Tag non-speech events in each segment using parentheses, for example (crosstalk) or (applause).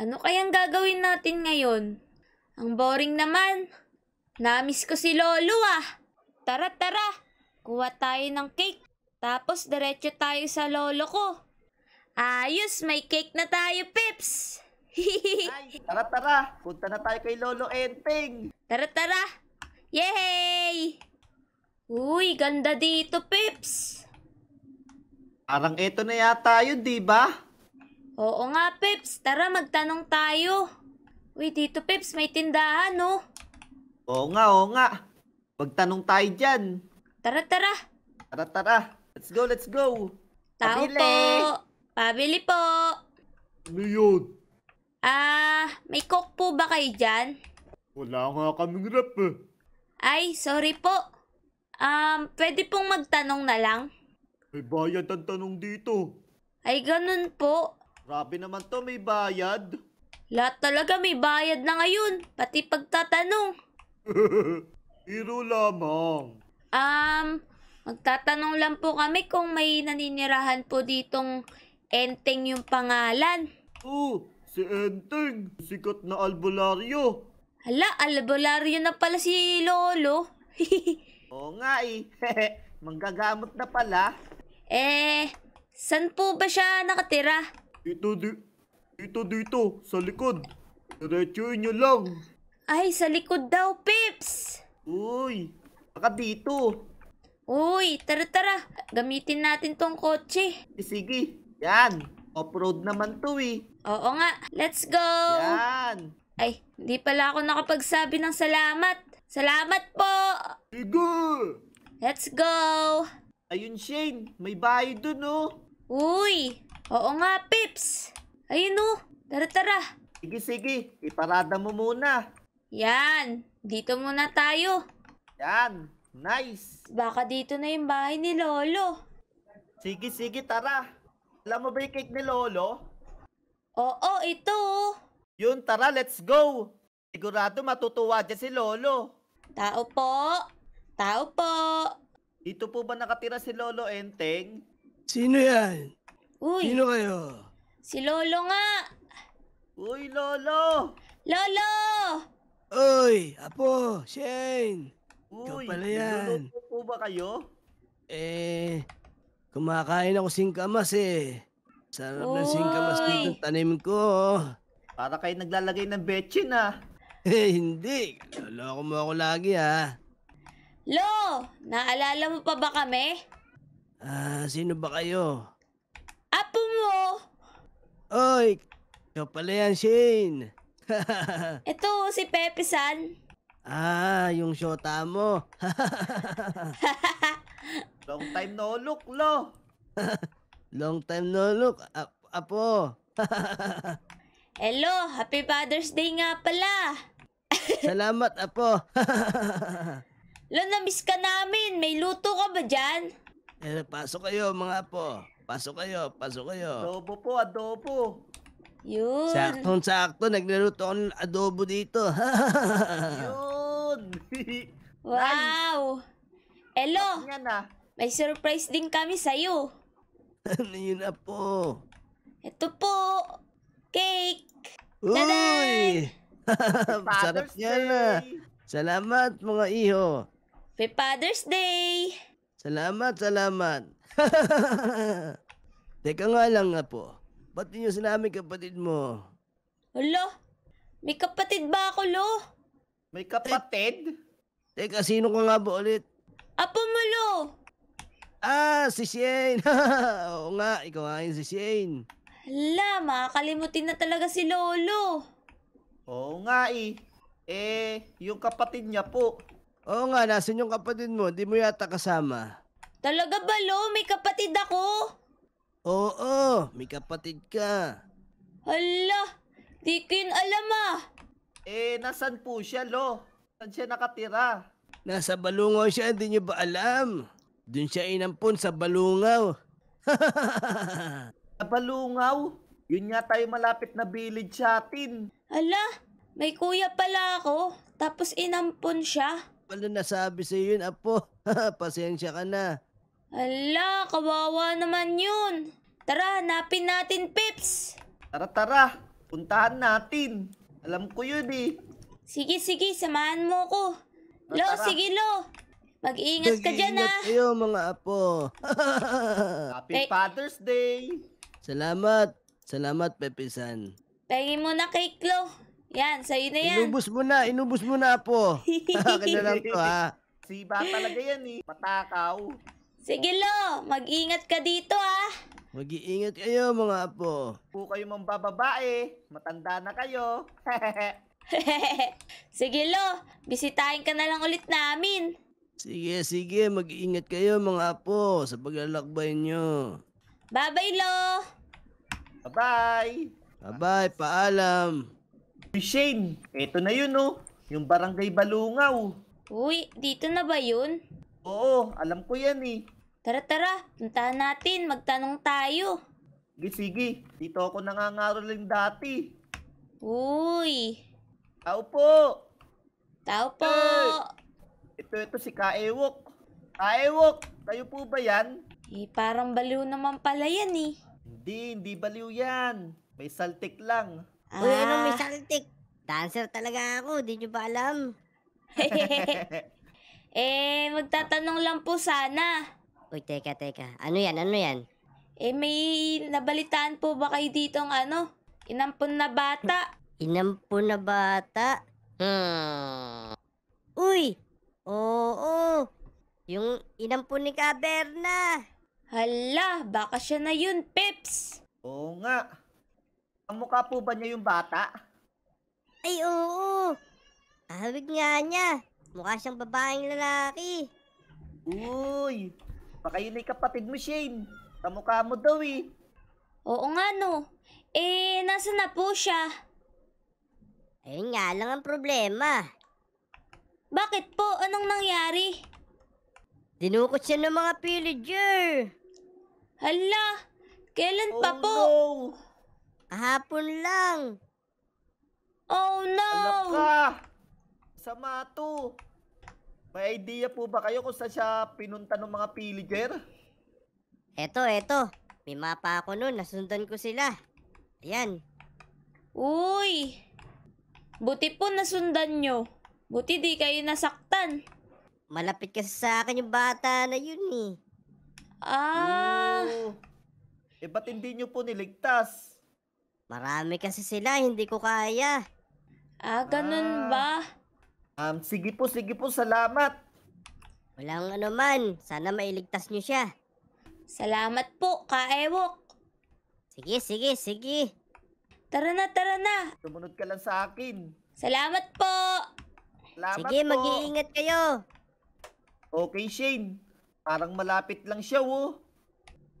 Ano kayang gagawin natin ngayon? Ang boring naman. Namiss ko si Lolo ah. Tara tara, kuha tayo ng cake. Tapos diretso tayo sa Lolo ko. Ayos, may cake na tayo, Pips! (laughs) Ay, tara tara, punta na tayo kay Lolo Enteng. Tara tara, yay! Uy, ganda dito, Pips! Parang ito na yata yun, di ba? Oo nga, Peps. Tara, magtanong tayo. Uy, dito, Pips. may tindahan, no? Oo nga, oo nga. Magtanong tayo dyan. Tara, tara. Tara, tara. Let's go, let's go. Tao Pabili. po. Pabili po. Ano yun? Ah, uh, may coke po ba kayo dyan? Wala nga kaming rep eh. Ay, sorry po. Um, pwede pong magtanong na lang. May bayad ang tanong dito. Ay, ganun po. Grabe naman to, may bayad. Lahat talaga may bayad na ngayon, pati pagtatanong. Biro (laughs) lamang. Um, magtatanong lang po kami kung may naninirahan po ditong Enteng yung pangalan. Oo, oh, si Enteng. Sikat na albularyo. Hala, albularyo na pala si Lolo. (laughs) Oo nga eh. (laughs) Manggagamot na pala. Eh, saan po ba siya nakatira? Dito, dito, dito, sa likod. Diretsuin nyo lang. Ay, sa likod daw, Pips! Uy, baka dito. Uy, tara tara. Gamitin natin tong kotse. Eh, sige, yan. Off-road naman to eh. Oo nga, let's go! Yan. Ay, hindi pala ako nakapagsabi ng salamat. Salamat po! Sige! Let's go! Ayun, Shane. May bahay dun, oh. Uy! Oo nga, Pips! Ayun o, oh. tara tara. Sige, sige. Iparada mo muna. Yan, dito muna tayo. Yan, nice. Baka dito na yung bahay ni Lolo. Sige, sige, tara. Alam mo ba yung cake ni Lolo? Oo, ito. Oh. Yun, tara, let's go. Sigurado matutuwa dyan si Lolo. Tao po. Tao po. Dito po ba nakatira si Lolo Enteng? Sino yan? Uy! Sino kayo? Si Lolo nga! Uy, Lolo! Lolo! Uy, Apo, Shane! Uy, Ikaw pala yan. niloloko po ba kayo? Eh, kumakain ako singkamas eh. Sarap ng singkamas Uy! dito tanim ko. Oh. Para kayo naglalagay ng betchin ah. (laughs) Eh, hindi. Loloko mo ako lagi ah. Lo! Naalala mo pa ba kami? Ah, sino ba kayo? po mo! Oy! Ikaw pala yan, Shane! Ito, (laughs) si Pepe San. Ah, yung shota mo. (laughs) Long time no look, lo. (laughs) Long time no look, A- apo. Hello, happy Father's Day nga pala. Salamat, apo. lo, namiss ka namin. May luto ka ba dyan? Eh, pasok kayo, mga apo. Pasok kayo, pasok kayo. Adobo po, adobo. Yun. Saktong-sakto, nagnaluto ako ng adobo dito. (laughs) Yun. (laughs) wow. Hello. Yan ah. may surprise din kami sa'yo. ano yun na po? Ito po. Cake. Uy! (laughs) Sarap Father's yan Salamat mga iho. Happy Father's Day. Salamat, salamat. Teka nga lang nga po. Ba't niyo sinabi kapatid mo? Alo, may kapatid ba ako, lo? May kapatid? Teka, sino ka nga ba ulit? Apo mo, lo! Ah, si Shane! (laughs) Oo nga, ikaw nga yun si Shane. Hala, makakalimutin na talaga si Lolo. Oo nga eh. Eh, yung kapatid niya po. Oo nga, nasan yung kapatid mo? Hindi mo yata kasama. Talaga ba, Lo? May kapatid ako? Oo, may kapatid ka. Hala, di ko alam ah. Eh, nasan po siya, lo? Saan siya nakatira? Nasa Balungaw siya, hindi niyo ba alam? Doon siya inampun sa Balungaw. (laughs) sa Balungaw? Yun nga tayo malapit na village sa atin. Hala, may kuya pala ako, tapos inampun siya. Wala nasabi sa yun, apo. (laughs) Pasensya ka na. Ala, kawawa naman yun. Tara, hanapin natin, Pips. Tara, tara. Puntahan natin. Alam ko yun eh. Sige, sige. Samahan mo ko. Lo, tara. sige, Lo. Mag-iingat ka dyan, ha? Ah. kayo, mga apo. (laughs) Happy Pe- eh. Father's Day! Salamat. Salamat, Pepisan. Pahingin mo na cake, Lo. Yan, sa'yo na yan. Inubos mo na. Inubos mo na, apo. Akin (laughs) (laughs) lang to, ha? Si ba talaga yan, eh. Patakaw. Sige lo, mag-ingat ka dito ah. Mag-iingat kayo mga apo. Huwag kayo mga bababae. Matanda na kayo. (laughs) (laughs) sige lo, bisitahin ka na lang ulit namin. Sige, sige. Mag-iingat kayo mga apo sa paglalakbay nyo. Bye-bye lo. Bye-bye. Bye-bye. Paalam. Shane, ito na yun oh. Yung barangay Balungaw. Uy, dito na ba yun? Oo, alam ko yan eh. Tara tara, puntahan natin, magtanong tayo. Sige, sige. Dito ako nangangaroling dati. Uy. Tao po. Tao po. Eh, ito, ito si Kaewok. Kaewok, kayo po ba yan? Eh, parang baliw naman pala yan eh. Hindi, hindi baliw yan. May saltik lang. Ah. Uy, ano may saltik? Dancer talaga ako, di nyo ba alam? (laughs) Eh, magtatanong lang po sana. Uy, teka, teka. Ano yan? Ano yan? Eh, may nabalitaan po ba kayo ditong ano? Inampon na bata. (laughs) Inampon na bata? Hmm. Uy! Oo! Yung inampon ni Kaberna! Hala, baka siya na yun, Pips! Oo nga. Ang mukha po ba niya yung bata? Ay, oo! Ahawig nga niya. Mukha siyang babaeng lalaki. Uy! Baka yun ay kapatid mo, Shane. Kamukha mo daw eh. Oo nga no. Eh, nasa na po siya? Ayun nga lang ang problema. Bakit po? Anong nangyari? Dinukot siya ng mga pillager. Hala! Kailan pa oh, po? No. Kahapon lang. Oh no! Alak ka! Sa Mato. May idea po ba kayo kung saan siya pinunta ng mga pillager? Eto, eto. May mapa ako nun. Nasundan ko sila. Ayan. Uy! Buti po nasundan nyo. Buti di kayo nasaktan. Malapit kasi sa akin yung bata na yun eh. Ah! Oo. Eh ba't hindi nyo po niligtas? Marami kasi sila, hindi ko kaya. Ah, ganun ah. ba? Um, sige po, sige po, salamat. Walang ano man. Sana mailigtas niyo siya. Salamat po, kaewok. Sige, sige, sige. Tara na, tara na. Sumunod ka lang sa akin. Salamat po. Salamat sige, po. mag-iingat kayo. Okay, Shane. Parang malapit lang siya, oh.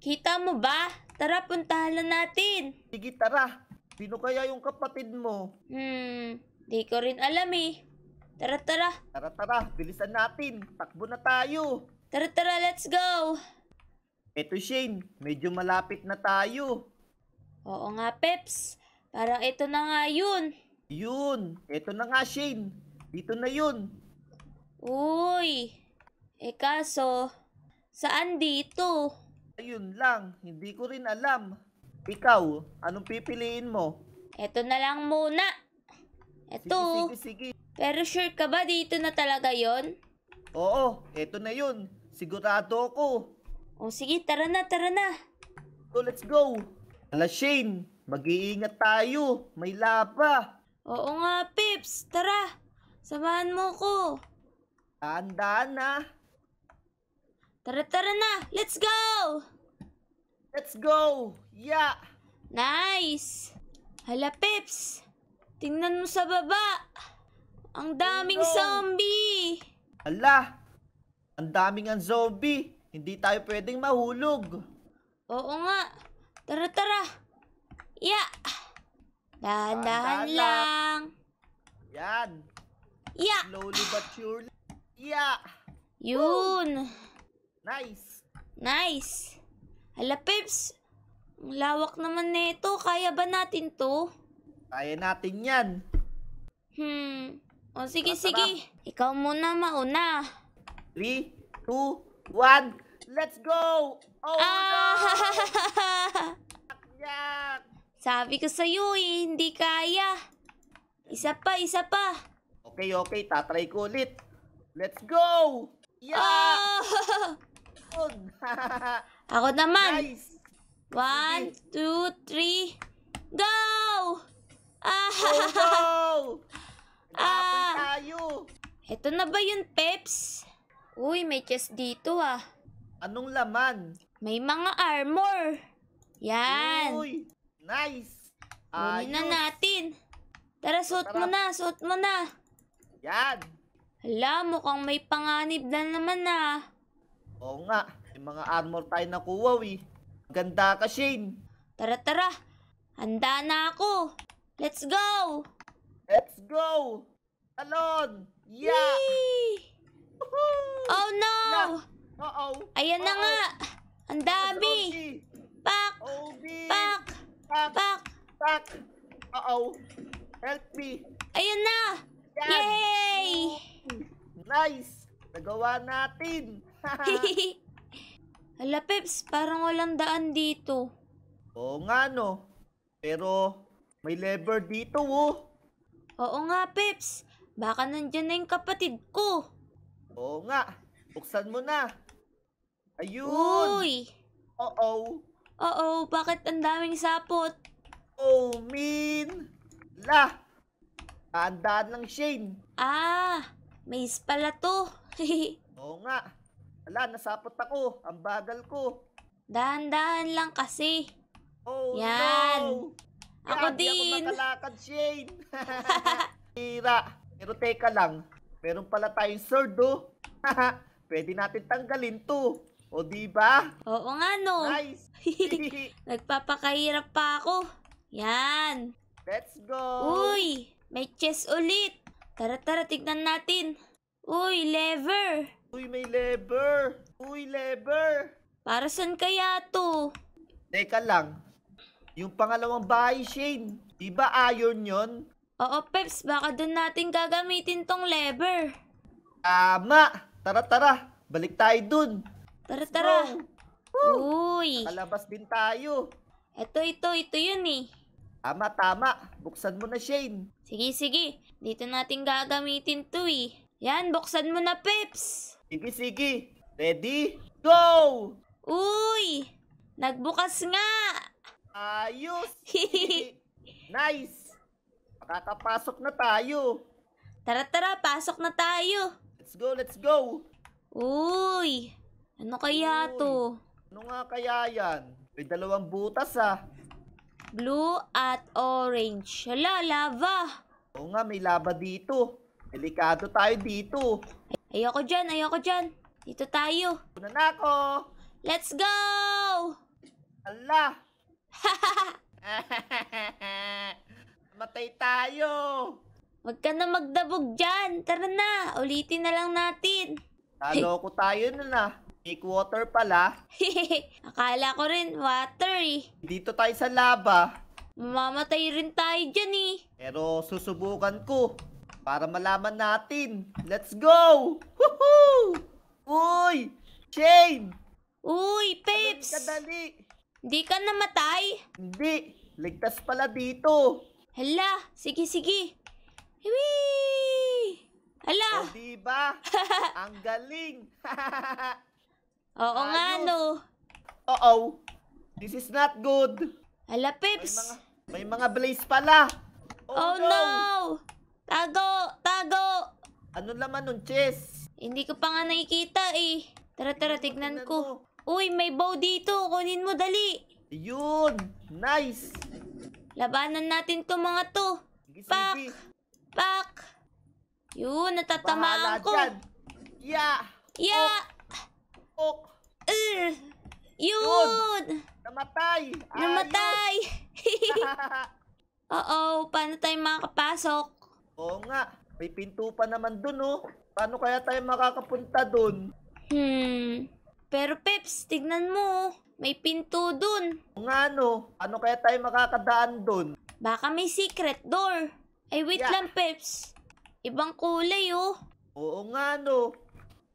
Kita mo ba? Tara, puntahan na natin. Sige, tara. Sino kaya yung kapatid mo? Hmm, di ko rin alam eh. Tara, tara. Tara, tara. Bilisan natin. Takbo na tayo. Tara, tara. Let's go. Ito Shane. Medyo malapit na tayo. Oo nga, Peps. Parang ito na nga yun. Yun. Ito na nga, Shane. Dito na yun. Uy. Eh, kaso, saan dito? Ayun lang. Hindi ko rin alam. Ikaw, anong pipiliin mo? Ito na lang muna. Ito. Sige, sige, sige. Pero sure ka ba dito na talaga yon? Oo, eto na yon. Sigurado ako. O sige, tara na, tara na. So let's go. Ala Shane, mag-iingat tayo. May lapa. Oo nga, Pips. Tara, samahan mo ko. Tandaan na. Tara, tara na. Let's go! Let's go! Yeah! Nice! Hala, Pips. Tingnan mo sa baba. Ang daming no. zombie! Hala! Ang daming ang zombie! Hindi tayo pwedeng mahulog. Oo nga. Tara, tara. Ya! Yeah. Dahan-dahan lang. Yan. Ya! Yeah. Slowly but surely. Ya! Yeah. Yun. Woo. Nice. Nice. Hala, Pips. Ang lawak naman nito. Na Kaya ba natin to? Kaya natin yan. Hmm. O, oh, sige, Tara, sige. Tara. Ikaw muna mauna. 3, 2, 1, let's go! Oh, ah! no! (laughs) Yak! Sabi ko sa'yo eh, hindi kaya. Isa pa, isa pa. Okay, okay. Tatry ko ulit. Let's go! Yeah! Oh! (laughs) Ako naman. Nice. One, sige. two, three, go! Ah! Oh, no! (laughs) Ah! tayo! Ito na ba yun, peps? Uy, may chest dito ah. Anong laman? May mga armor. Yan. Uy, nice. Kunin na natin. Tara, suot mo na, suot mo na. Yan. Hala, mukhang may panganib na naman ah. Oo nga, may mga armor tayo nakuha eh. Ganda ka, Shane. Tara, tara. Handa na ako. Let's go! Let's go! Talon! Yeah! Oh no! Na uh oh Ayan uh -oh. na nga! Ang dami! Pak! Pak! Pak! Pak! Uh-oh! Help me! Ayan na! Yan. Yay! Nice! Nagawa natin! (laughs) (laughs) Hala Peps, parang walang daan dito. Oo nga no. Pero may lever dito oh. Oo nga, Peps. Baka nandyan na yung kapatid ko. Oo nga. Buksan mo na. Ayun! Uy! Oo. Oo, bakit ang daming sapot? Oh, min! La! Tandaan lang, Shane. Ah, maze pala to. (laughs) Oo nga. Ala, nasapot ako. Ang bagal ko. Dahan-dahan lang kasi. Oh, Yan. no! Ako Yan, din. Di ako nakalakad, Shane. (laughs) Tira. Pero teka lang. Meron pala tayong sword, oh. (laughs) Pwede natin tanggalin to. O, di ba? Oo nga, no. Nice. (laughs) Nagpapakahirap pa ako. Yan. Let's go. Uy, may chest ulit. Tara, tara, tignan natin. Uy, lever. Uy, may lever. Uy, lever. Para saan kaya to? Teka lang. Yung pangalawang bahay, Shane. Diba iron yon? Oo, Peps. Baka doon natin gagamitin tong lever. Tama. Tara, tara. Balik tayo dun. Tara, tara. Woo. Uy. Kalabas din tayo. Ito, ito. Ito yun eh. Tama, tama. Buksan mo na, Shane. Sige, sige. Dito natin gagamitin to eh. Yan, buksan mo na, Peps. Sige, sige. Ready? Go! Uy! Nagbukas nga! Ayos! (laughs) nice! Makakapasok na tayo. Tara, tara. Pasok na tayo. Let's go, let's go. Uy! Ano kaya Uy, to? Ano nga kaya yan? May dalawang butas ah. Blue at orange. Hala, lava. Oo nga, may lava dito. Delikado tayo dito. ayoko dyan, ayoko dyan. Dito tayo. Una na ako. Let's go! Ala! (laughs) Matay tayo! Huwag ka na magdabog dyan! Tara na! Ulitin na lang natin! Talo ko tayo na ah. na! Make water pala. (laughs) Akala ko rin, water eh. Dito tayo sa lava. Mamamatay rin tayo dyan eh. Pero susubukan ko para malaman natin. Let's go! Woohoo! Uy! Shane! Uy, Peps! Kadali! Di ka namatay? Hindi. Ligtas pala dito. Hala, sige sige. Hiwi! Hala! O diba? (laughs) Ang galing! (laughs) Oo nga Ayos. no. Oo. This is not good. Hala Pips! May mga, mga blaze pala. Oh, oh no. Tago! Tago! Ano laman nun, Chess? Hindi ko pa nga nakikita eh. Tara tara, tignan ko. Uy, may bow dito. Kunin mo, dali. Yun! Nice! Labanan natin to mga to. Sige, pak! Sige. Pak! Yun, natatamaan ko. Dyan. Yeah! Yeah! Ok! ok. yun! Namatay! Ayun. Namatay! (laughs) Uh -oh, paano tayo makakapasok? Oo nga, may pinto pa naman dun oh. Paano kaya tayo makakapunta dun? Hmm, pero Peps, tignan mo, oh. may pinto dun. Nga no, ano kaya tayo makakadaan dun? Baka may secret door. Ay, wait yeah. lang, Peps. Ibang kulay, oh. Oo nga no.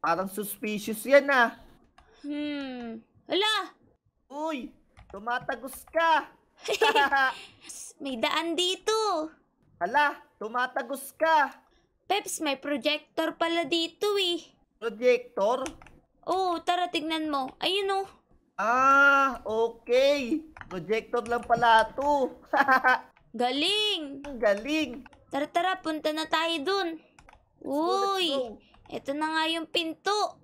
Parang suspicious yan, ah. Hmm. Hala! Uy! Tumatagos ka! (laughs) may daan dito. Hala! Tumatagos ka! Peps, may projector pala dito, eh. Projector? Oo, oh, tara, tignan mo. Ayun o. Oh. Ah, okay. Projector lang pala to. (laughs) Galing! Galing! Tara, tara, punta na tayo dun. Uy, ito na nga yung pinto.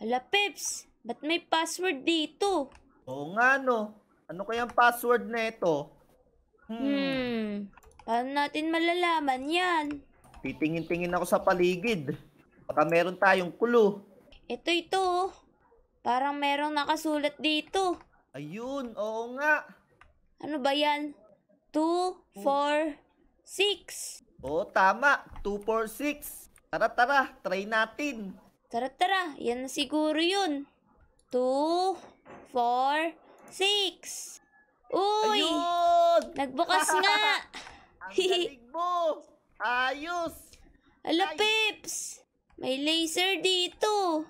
Hala, Peps, ba't may password dito? Oo nga, no. Ano kaya ang password na ito? Hmm. hmm. Paano natin malalaman yan? Titingin-tingin ako sa paligid. Baka meron tayong clue. Ito, ito. Oh. Parang merong nakasulat dito. Ayun, oo nga. Ano ba yan? 246. 4, tama. 246. 4, Tara, tara. Try natin. Tara, tara. Yan na siguro yun. 246. Uy! Ayun! Nagbukas nga! (laughs) Ang galing mo! Ayos! Ala, Ay. Pips! May laser dito!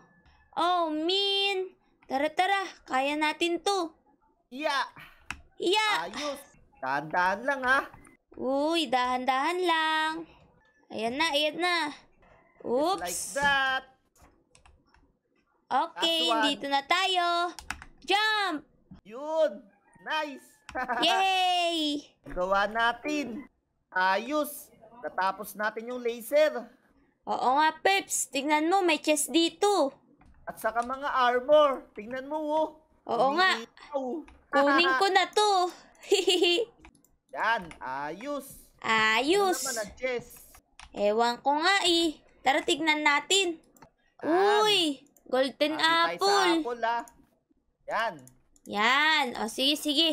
Oh, Min! Tara, tara. Kaya natin to. Yeah! Yeah! Ayos! Dahan-dahan lang, ha? Ah. Uy, dahan-dahan lang. Ayan na, ayan na. Oops! Just like that. Okay, dito na tayo. Jump! Yun! Nice! (laughs) Yay! Gawa natin. Ayos! Natapos natin yung laser. Oo nga, Peps. Tingnan mo, may chest dito. At saka mga armor. Tingnan mo, oh. Oo Hindi nga. (laughs) Kunin ko na to. (laughs) Yan, ayos. Ayos. Ano naman chess? Ewan ko nga eh. Tara, tignan natin. Yan. Uy, golden apple. Sa apple ah. Yan. Yan. O, sige, sige.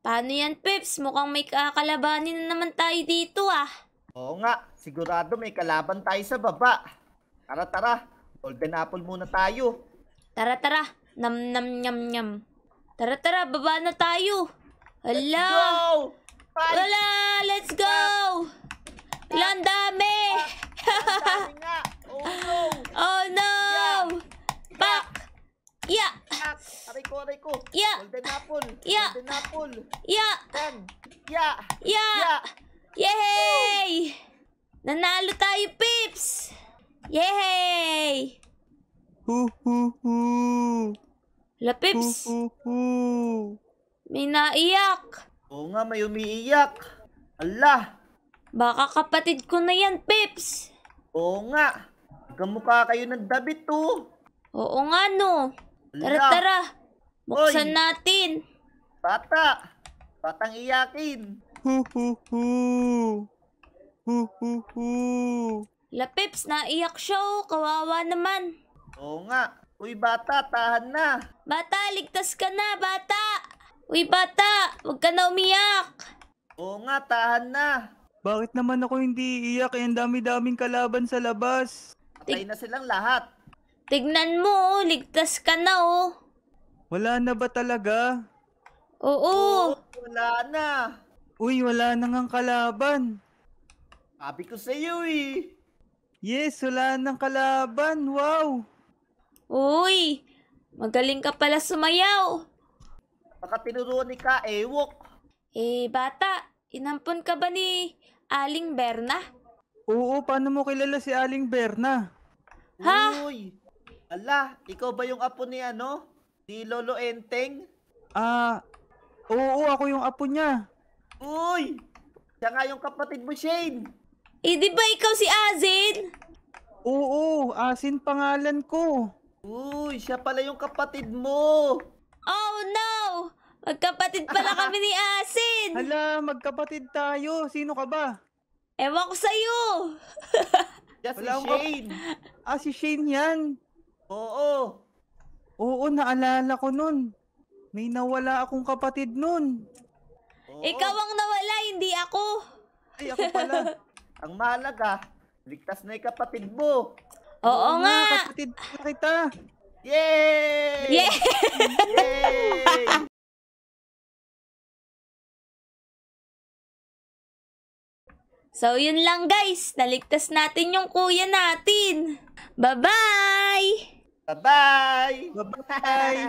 Paano yan, Pips? Mukhang may kakalabanin na naman tayo dito ah. Oo nga. Sigurado may kalaban tayo sa baba. Tara, tara. Golden apple muna tayo. Tara, tara. Nam, nam, nyam, nyam. Tara, tara. Baba na tayo. Hello. Let's go! Five. Wala! Let's go! Wala, dami! (laughs) Oh, no! Oh, no! Back! Yeah! Aray ko, aray ko! Yeah! Golden apple! Yeah! Golden apple! Yeah! Ten! Yeah! Yeah! Yeah! Yay! Nanalo tayo, Pips! Yay! Hoo, hoo, hoo. La Pips! Hoo, hoo, hoo. May naiyak! Oo nga, may umiiyak! Ala! Baka kapatid ko na yan, Pips! Oo nga! Kamukha kayo ng David, to! Oh. Oo nga, no! Tara, tara! Buksan Oy. natin! Bata! Batang iyakin! Hu hu hu! Hu hu hu! Lapips, naiyak siya oh. Kawawa naman. Oo nga. Uy, bata, tahan na. Bata, ligtas ka na, bata. Uy, bata, huwag ka na umiyak. Oo nga, tahan na. Bakit naman ako hindi iiyak? Eh, ang dami-daming kalaban sa labas. Patay na silang lahat. Tignan mo, oh. ligtas ka na oh. Wala na ba talaga? Oo. Oo wala na. Uy, wala nang ang kalaban. Sabi ko sa'yo eh. Yes, wala ng kalaban. Wow! Uy! Magaling ka pala sumayaw! Baka tinuruan ni ka, ewok. Eh, bata, inampon ka ba ni Aling Berna? Oo, paano mo kilala si Aling Berna? Ha? Uy! Ala, ikaw ba yung apo ni ano? Di Lolo Enteng? Ah, oo, ako yung apo niya. Uy! Siya nga yung kapatid mo, Shane! Eh, di ba ikaw si Azin? Oo, Asin pangalan ko. Uy, siya pala yung kapatid mo. Oh no! Magkapatid pala kami ni Asin. Hala, magkapatid tayo. Sino ka ba? Ewan ko sa'yo. Just (laughs) si Shane. Ah, si Shane yan. Oo. Oo, naalala ko nun. May nawala akong kapatid nun. Oo. Ikaw ang nawala, hindi ako. Ay, ako pala. (laughs) Ang mahalaga, ligtas na 'yung kapatid mo. Oo, Oo nga. nga. Kapatid na kita. Yay! Yay! Yay! So, yun lang guys. Naligtas natin yung kuya natin. Bye-bye! Bye-bye! Bye-bye!